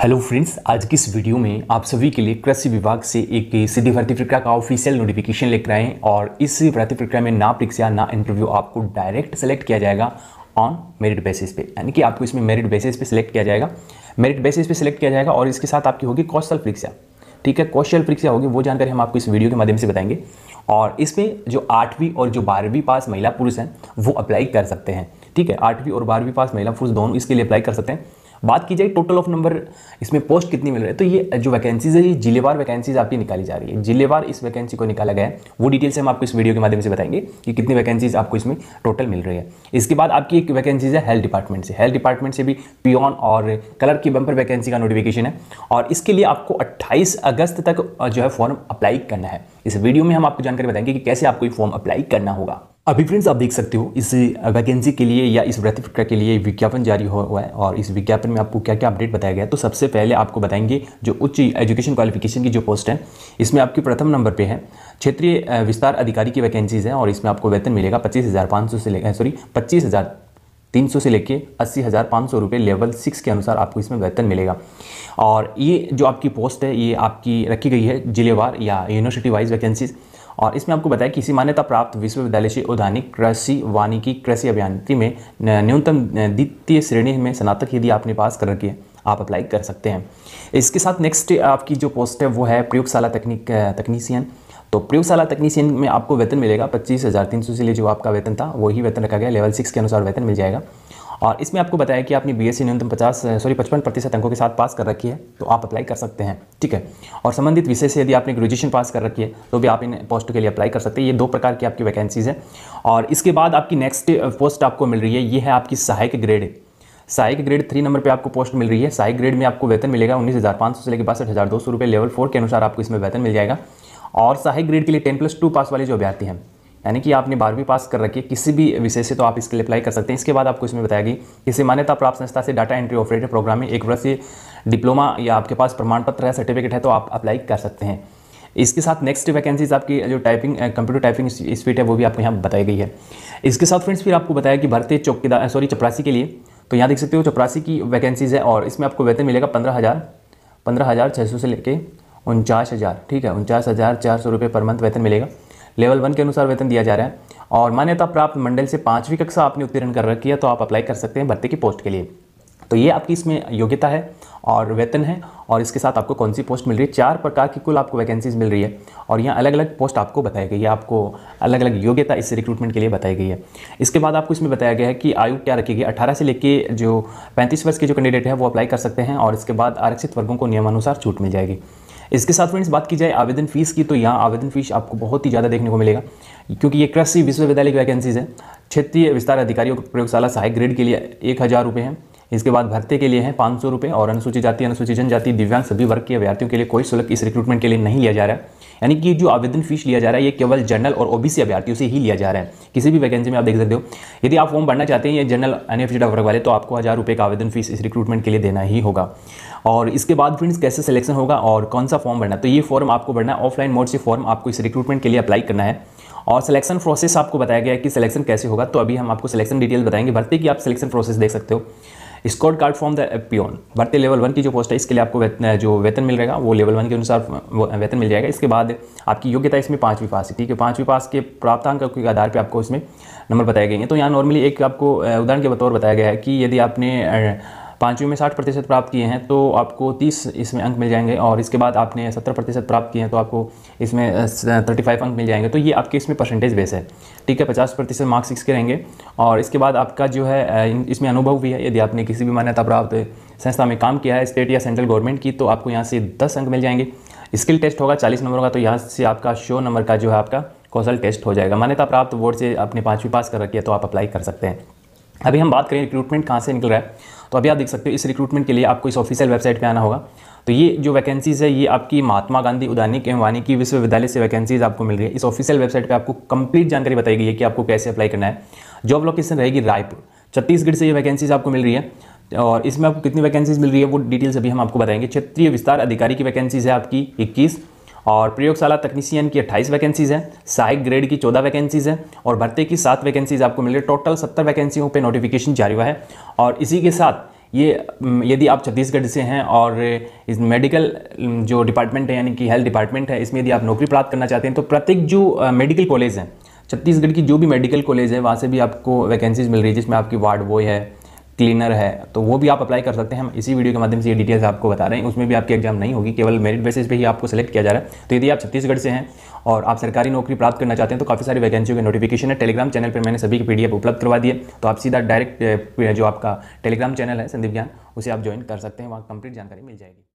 hello friends आज की इस वीडियो में आप सभी के लिए कृषि विभाग से एक सीधी भर्ती प्रक्रिया का ऑफिशियल नोटिफिकेशन लेकर आए और इस भर्ती प्रक्रिया में ना परीक्षा ना इंटरव्यू आपको डायरेक्ट सेलेक्ट किया जाएगा ऑन मेरिट बेसिस पे यानी कि आपको इसमें मेरिट बेसिस पे सिलेक्ट किया जाएगा मेरिट बेसिस पे सिलेक्ट किया जाएगा और इसके साथ आपकी होगी कौशल परीक्षा ठीक है कौशल परीक्षा होगी वो जानकारी हम आपको इस वीडियो के माध्यम से बताएंगे और इसमें जो आठवीं और जो बारहवीं पास महिला पुरुष हैं वो अप्लाई कर सकते हैं ठीक है आठवीं और बारहवीं पास महिला पुरुष दोनों इसके लिए अप्लाई कर सकते हैं बात की जाए टोटल ऑफ नंबर इसमें पोस्ट कितनी मिल रही है तो ये जो वैकेंसीज है ये जिलेवार वैकेंसीज आपकी निकाली जा रही है जिलेवार इस वैकेंसी को निकाला गया है वो डिटेल्स हम आपको इस वीडियो के माध्यम से बताएंगे कि कितनी वैकेंसीज आपको इसमें टोटल मिल रही है इसके बाद आपकी एक वैकेंसीज है हेल्थ डिपार्टमेंट से हेल्थ डिपार्टमेंट से भी पियोन और कलर की बम्पर वैकेंसी का नोटिफिकेशन है और इसके लिए आपको अट्ठाईस अगस्त तक जो है फॉर्म अप्लाई करना है इस वीडियो में हम आपको जानकारी बताएंगे कि कैसे आपको ये फॉर्म अप्लाई करना होगा अभी फ्रेंड्स आप देख सकते हो इस वैकेंसी के लिए या इस व्रत प्रक्रिया के लिए विज्ञापन जारी हुआ है और इस विज्ञापन में आपको क्या क्या अपडेट बताया गया तो सबसे पहले आपको बताएंगे जो उच्च एजुकेशन क्वालिफिकेशन की जो पोस्ट है इसमें आपकी प्रथम नंबर पे है क्षेत्रीय विस्तार अधिकारी की वैकेंसीज हैं और इसमें आपको वेतन मिलेगा पच्चीस हज़ार पाँच सौ से ले सॉरी पच्चीस हज़ार तीन सौ से लेके अस्सी हज़ार पाँच सौ रुपये लेवल सिक्स के अनुसार आपको इसमें वेतन मिलेगा और ये जो आपकी पोस्ट है ये आपकी रखी गई है जिलेवार या यूनिवर्सिटी वाइज वैकेंसीज़ और इसमें आपको बताया कि इसी मान्यता प्राप्त विश्वविद्यालय से उद्यानिक कृषि वानिकी कृषि अभियांत्री में न्यूनतम द्वितीय श्रेणी में स्नातक यदि आपने पास कर रखी है आप अप्लाई कर सकते हैं इसके साथ नेक्स्ट आपकी जो पोस्ट है वो है प्रयोगशाला तकनीक तकनीशियन तो प्रयोगशाला तकनीशियन में आपको वेतन मिलेगा पच्चीस हज़ार तीन सौ से लिए जो आपका वेतन था वही वेतन रखा गया लेवल सिक्स के अनुसार वेतन मिल जाएगा और इसमें आपको बताया कि आपने बी एस न्यूनतम पचास सॉरी पचपन प्रतिशत अंकों के साथ पास कर रखी है तो आप अप्लाई कर सकते हैं ठीक है और संबंधित विषय से यदि आपने ग्रेजुएशन पास कर रखी है तो भी आप इन पोस्ट के लिए अप्लाई कर सकते हैं ये दो प्रकार की आपकी वैकेंसीज़ हैं और इसके बाद आपकी नेक्स्ट पोस्ट आपको मिल रही है ये है आपकी सहायक ग्रेड सहायक ग्रेड थ्री नंबर पे आपको पोस्ट मिल रही है सहायक ग्रेड में आपको वेतन मिलेगा उन्नीस हज़ार पाँच सौ से लेकर बासठ हज़ार दो सौ रुपये लेवल फोर के अनुसार आपको इसमें वेतन मिल जाएगा और सहायक ग्रेड के लिए टेन प्लस टू पास वाले जो अभ्यर्थी हैं यानी कि आपने बारहवीं पास कर रखी किसी भी विषय से तो आप इसके लिए अप्लाई कर सकते हैं इसके बाद आपको इसमें बताया गई किसी मान्यता प्राप्त संस्था से डाटा एंट्री ऑपरेटर प्रोग्राम में एक वर्ष डिप्लोमा या आपके पास प्रमाण पत्र है सर्टिफिकेट है तो आप अप्लाई कर सकते हैं इसके साथ नेक्स्ट वैकेंसीज आपकी जो टाइपिंग कंप्यूटर टाइपिंग स्पीड है वो भी आपको यहाँ बताई गई है इसके साथ फ्रेंड्स फिर आपको बताया कि भारतीय चौकीदार सॉरी चपरासी के लिए तो यहाँ देख सकते हो चपरासी की वैकेंसीज़ है और इसमें आपको वेतन मिलेगा पंद्रह हज़ार पंद्रह हज़ार छः सौ से लेके उनचास हज़ार ठीक है उनचास हज़ार चार सौ रुपये पर मंथ वेतन मिलेगा लेवल वन के अनुसार वेतन दिया जा रहा है और मान्यता प्राप्त मंडल से पाँचवीं कक्षा आपने उत्तीर्ण कर रखी है तो आप अप्लाई कर सकते हैं भर्ती की पोस्ट के लिए तो ये आपकी इसमें योग्यता है और वेतन है और इसके साथ आपको कौन सी पोस्ट मिल रही है चार प्रकार की कुल आपको वैकेंसीज मिल रही है और यहाँ अलग अलग पोस्ट आपको बताई गई है आपको अलग अलग योग्यता इस रिक्रूटमेंट के लिए बताई गई है इसके बाद आपको इसमें बताया गया है कि आयु क्या रखी गई अठारह से लेकर जो पैंतीस वर्ष के जो कैंडिडेट है वो अप्लाई कर सकते हैं और इसके बाद आरक्षित वर्गों को नियमानुसार छूट मिल जाएगी इसके साथ फ्रेंड्स बात की जाए आवेदन फ़ीस की तो यहाँ आवेदन फ़ीस आपको बहुत ही ज़्यादा देखने को मिलेगा क्योंकि ये कृषि विश्वविद्यालय की वैकेंसीज़ है क्षेत्रीय विस्तार अधिकारियों प्रयोगशाला सहायक ग्रेड के लिए एक हज़ार रुपये हैं इसके बाद भर्ती के लिए हैं पाँच सौ रुपये और अनुसूचित जाति अनुसूचित जनजाति दिव्यांग सभी वर्ग के अभ्यर्थियों के लिए कोई शुल्क इस रिक्रूटमेंट के लिए नहीं लिया जा रहा है यानी कि जो आवेदन फीस लिया जा रहा है ये केवल जनरल और ओबीसी अभ्यर्थियों से ही लिया जा रहा है किसी भी वैकेंसी में आप देख सकते हो यदि आप फॉर्म भरना चाहते हैं ये जनरल एन एफ वर्ग वाले तो आपको हज़ार रुपये का आवेदन फीस इस रिक्रूटमेंट के लिए देना ही होगा और इसके बाद फ्रेंड्स कैसे सिलेक्शन होगा और कौन सा फॉर्म भरना है तो ये फॉर्म आपको भरना है ऑफलाइन मोड से फॉर्म आपको इस रिक्रूटमेंट के लिए अप्लाई करना है और सिलेक्शन प्रोसेस आपको बताया गया है कि सिलेक्शन कैसे होगा तो अभी हम आपको सिलेक्शन डिटेल बताएंगे भर्ती की आप सिलेक्शन प्रोसेस देख सकते हो स्कॉट कार्ड फॉर्म द पियोन भर्ती लेवल वन की जो पोस्ट है इसके लिए आपको वेतन, जो वेतन मिल रहेगा वो लेवल वन के अनुसार वेतन मिल जाएगा इसके बाद आपकी योग्यता इसमें पाँचवीं पास है ठीक है पाँचवीं पास के अंक के आधार पर आपको इसमें नंबर बताए गए हैं तो यहाँ नॉर्मली एक आपको उदाहरण के बतौर बताया गया है कि यदि आपने पाँचवीं में साठ प्रतिशत प्राप्त किए हैं तो आपको तीस इसमें अंक मिल जाएंगे और इसके बाद आपने सत्तर प्रतिशत प्राप्त किए हैं तो आपको इसमें थर्टी फाइव अंक मिल जाएंगे तो ये आपके इसमें परसेंटेज बेस है ठीक है पचास प्रतिशत मार्क्स इसके रहेंगे और इसके बाद आपका जो है इसमें अनुभव भी है यदि आपने किसी भी मान्यता प्राप्त संस्था में काम किया है स्टेट या सेंट्रल गवर्नमेंट की तो आपको यहाँ से दस अंक मिल जाएंगे स्किल टेस्ट होगा चालीस नंबर होगा तो यहाँ से आपका शो नंबर का जो है आपका कौशल टेस्ट हो जाएगा मान्यता प्राप्त बोर्ड से आपने पाँचवीं पास कर रखी है तो आप अप्लाई कर सकते हैं अभी हम बात करें रिक्रूटमेंट कहाँ से निकल रहा है तो अभी आप देख सकते हो इस रिक्रूटमेंट के लिए आपको इस ऑफिशियल वेबसाइट पर आना होगा तो ये जो वैकेंसीज़ है ये आपकी महात्मा गांधी उदानिक एवं वानिकी विश्वविद्यालय से वैकेंसीज़ आपको मिल रही है इस ऑफिशियल वेबसाइट पे आपको कंप्लीट जानकारी बताई गई है कि आपको कैसे अप्लाई करना है जॉब लोकेशन रहेगी रायपुर छत्तीसगढ़ से ये वैकेंसीज़ आपको मिल रही है और इसमें आपको कितनी वैकेंसीज मिल रही है वो डिटेल्स अभी हम आपको बताएंगे क्षेत्रीय विस्तार अधिकारी की वैकेंसीज है आपकी इक्कीस और प्रयोगशाला तकनीसियन की 28 वैकेंसीज़ हैं सहायक ग्रेड की 14 वैकेंसीज़ हैं और भर्ती की सात वैकेंसीज़ आपको मिल रही है टोटल 70 वैकेंसियों पे नोटिफिकेशन जारी हुआ है और इसी के साथ ये यदि आप छत्तीसगढ़ से हैं और इस मेडिकल जो डिपार्टमेंट है यानी कि हेल्थ डिपार्टमेंट है इसमें यदि आप नौकरी प्राप्त करना चाहते हैं तो प्रत्येक जो मेडिकल कॉलेज हैं छत्तीसगढ़ की जो भी मेडिकल कॉलेज है वहाँ से भी आपको वैकेंसीज़ मिल रही है जिसमें आपकी वार्ड बॉय है क्लीनर है तो वो भी आप अप्लाई कर सकते हैं हम इसी वीडियो के माध्यम से ये डिटेल्स आपको बता रहे हैं उसमें भी आपकी एग्जाम नहीं होगी केवल मेरिट बेसिस पे ही आपको सेलेक्ट किया जा रहा है तो यदि आप छत्तीसगढ़ से हैं और आप सरकारी नौकरी प्राप्त करना चाहते हैं तो काफ़ी सारी वैकेंसियों के नोटिफिकेशन है टेलीग्राम चैनल पर मैंने सभी की पी उपलब्ध करवा दिए तो आप सीधा डायरेक्ट जो आपका टेलीग्राम चैनल है संदीप ज्ञान उसे आप ज्वाइन कर सकते हैं वहाँ कंप्लीट जानकारी मिल जाएगी